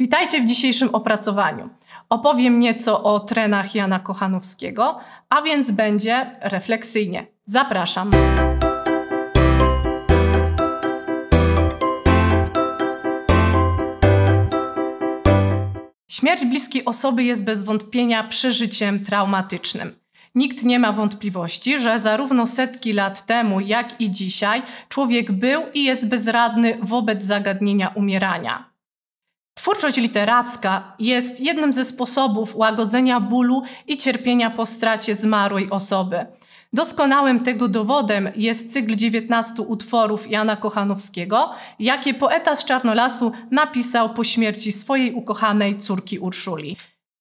Witajcie w dzisiejszym opracowaniu. Opowiem nieco o trenach Jana Kochanowskiego, a więc będzie refleksyjnie. Zapraszam. Śmierć bliskiej osoby jest bez wątpienia przeżyciem traumatycznym. Nikt nie ma wątpliwości, że zarówno setki lat temu, jak i dzisiaj człowiek był i jest bezradny wobec zagadnienia umierania. Twórczość literacka jest jednym ze sposobów łagodzenia bólu i cierpienia po stracie zmarłej osoby. Doskonałym tego dowodem jest cykl 19 utworów Jana Kochanowskiego, jakie poeta z Czarnolasu napisał po śmierci swojej ukochanej córki Urszuli.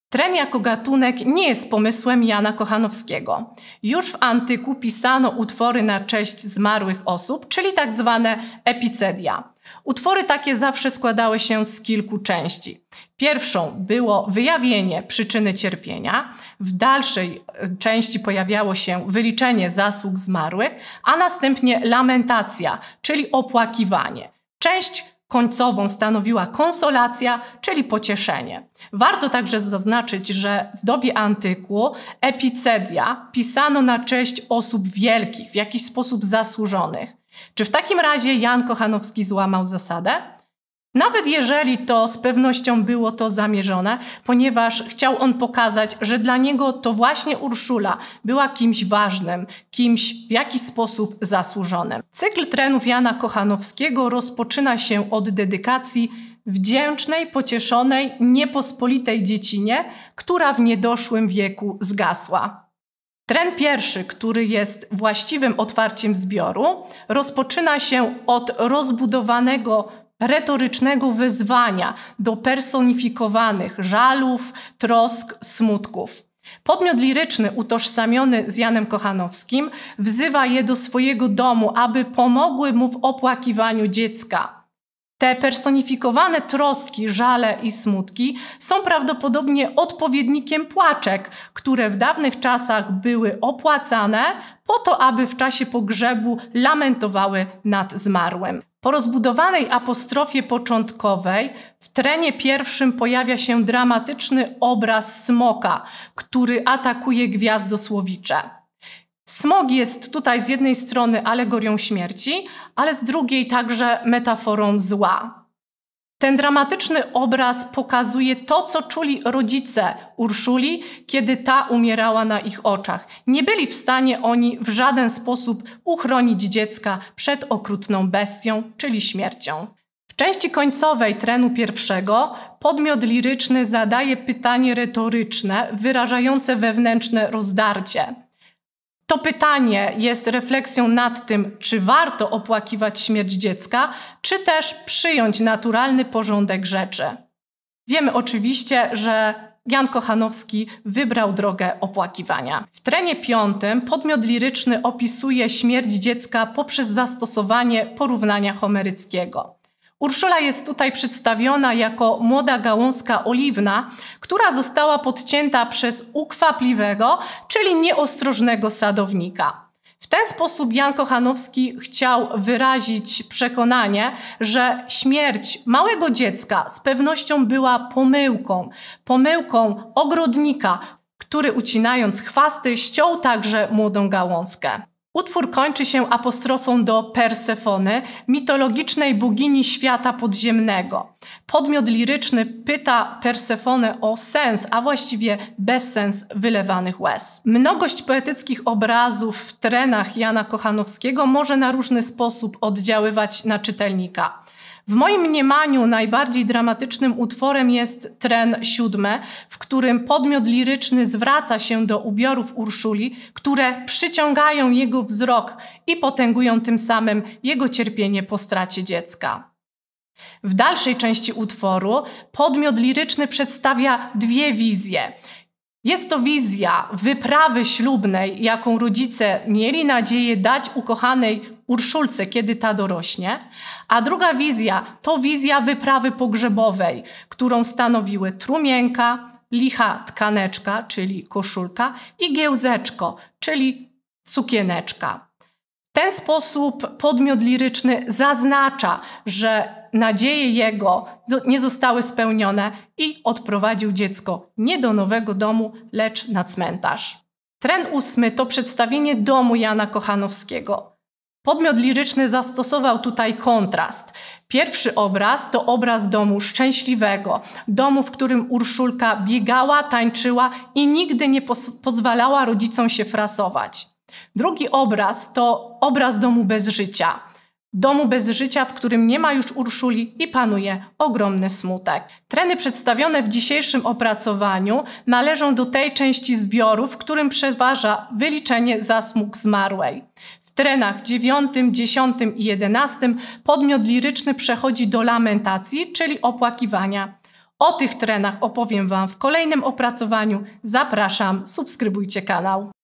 Tren jako gatunek nie jest pomysłem Jana Kochanowskiego. Już w antyku pisano utwory na cześć zmarłych osób, czyli tak zwane epicedia. Utwory takie zawsze składały się z kilku części. Pierwszą było wyjawienie przyczyny cierpienia, w dalszej e, części pojawiało się wyliczenie zasług zmarłych, a następnie lamentacja, czyli opłakiwanie. Część końcową stanowiła konsolacja, czyli pocieszenie. Warto także zaznaczyć, że w dobie antyku epicedia pisano na cześć osób wielkich, w jakiś sposób zasłużonych. Czy w takim razie Jan Kochanowski złamał zasadę? Nawet jeżeli to z pewnością było to zamierzone, ponieważ chciał on pokazać, że dla niego to właśnie Urszula była kimś ważnym, kimś w jakiś sposób zasłużonym. Cykl trenów Jana Kochanowskiego rozpoczyna się od dedykacji wdzięcznej, pocieszonej, niepospolitej dziecinie, która w niedoszłym wieku zgasła. Tren pierwszy, który jest właściwym otwarciem zbioru, rozpoczyna się od rozbudowanego retorycznego wezwania do personifikowanych żalów, trosk, smutków. Podmiot liryczny utożsamiony z Janem Kochanowskim wzywa je do swojego domu, aby pomogły mu w opłakiwaniu dziecka. Te personifikowane troski, żale i smutki są prawdopodobnie odpowiednikiem płaczek, które w dawnych czasach były opłacane po to, aby w czasie pogrzebu lamentowały nad zmarłym. Po rozbudowanej apostrofie początkowej w trenie pierwszym pojawia się dramatyczny obraz smoka, który atakuje gwiazdosłowicze. Smog jest tutaj z jednej strony alegorią śmierci, ale z drugiej także metaforą zła. Ten dramatyczny obraz pokazuje to, co czuli rodzice Urszuli, kiedy ta umierała na ich oczach. Nie byli w stanie oni w żaden sposób uchronić dziecka przed okrutną bestią, czyli śmiercią. W części końcowej trenu pierwszego podmiot liryczny zadaje pytanie retoryczne wyrażające wewnętrzne rozdarcie. To pytanie jest refleksją nad tym, czy warto opłakiwać śmierć dziecka, czy też przyjąć naturalny porządek rzeczy. Wiemy oczywiście, że Jan Kochanowski wybrał drogę opłakiwania. W trenie piątym podmiot liryczny opisuje śmierć dziecka poprzez zastosowanie porównania homeryckiego. Urszula jest tutaj przedstawiona jako młoda gałązka oliwna, która została podcięta przez ukwapliwego, czyli nieostrożnego sadownika. W ten sposób Jan Kochanowski chciał wyrazić przekonanie, że śmierć małego dziecka z pewnością była pomyłką, pomyłką ogrodnika, który ucinając chwasty ściął także młodą gałązkę. Utwór kończy się apostrofą do Persefony, mitologicznej bogini świata podziemnego. Podmiot liryczny pyta Persefonę o sens, a właściwie bezsens wylewanych łez. Mnogość poetyckich obrazów w trenach Jana Kochanowskiego może na różny sposób oddziaływać na czytelnika. W moim mniemaniu najbardziej dramatycznym utworem jest Tren siódme, w którym podmiot liryczny zwraca się do ubiorów Urszuli, które przyciągają jego wzrok i potęgują tym samym jego cierpienie po stracie dziecka. W dalszej części utworu podmiot liryczny przedstawia dwie wizje – jest to wizja wyprawy ślubnej, jaką rodzice mieli nadzieję dać ukochanej Urszulce, kiedy ta dorośnie, a druga wizja to wizja wyprawy pogrzebowej, którą stanowiły trumienka, licha tkaneczka, czyli koszulka i giełzeczko, czyli sukieneczka. W ten sposób podmiot liryczny zaznacza, że nadzieje jego nie zostały spełnione i odprowadził dziecko nie do nowego domu, lecz na cmentarz. Tren ósmy to przedstawienie domu Jana Kochanowskiego. Podmiot liryczny zastosował tutaj kontrast. Pierwszy obraz to obraz domu szczęśliwego, domu, w którym Urszulka biegała, tańczyła i nigdy nie pozwalała rodzicom się frasować. Drugi obraz to obraz domu bez życia. Domu bez życia, w którym nie ma już Urszuli i panuje ogromny smutek. Treny przedstawione w dzisiejszym opracowaniu należą do tej części zbioru, w którym przeważa wyliczenie zasług zmarłej. W trenach 9, 10 i 11 podmiot liryczny przechodzi do lamentacji, czyli opłakiwania. O tych trenach opowiem Wam w kolejnym opracowaniu. Zapraszam, subskrybujcie kanał.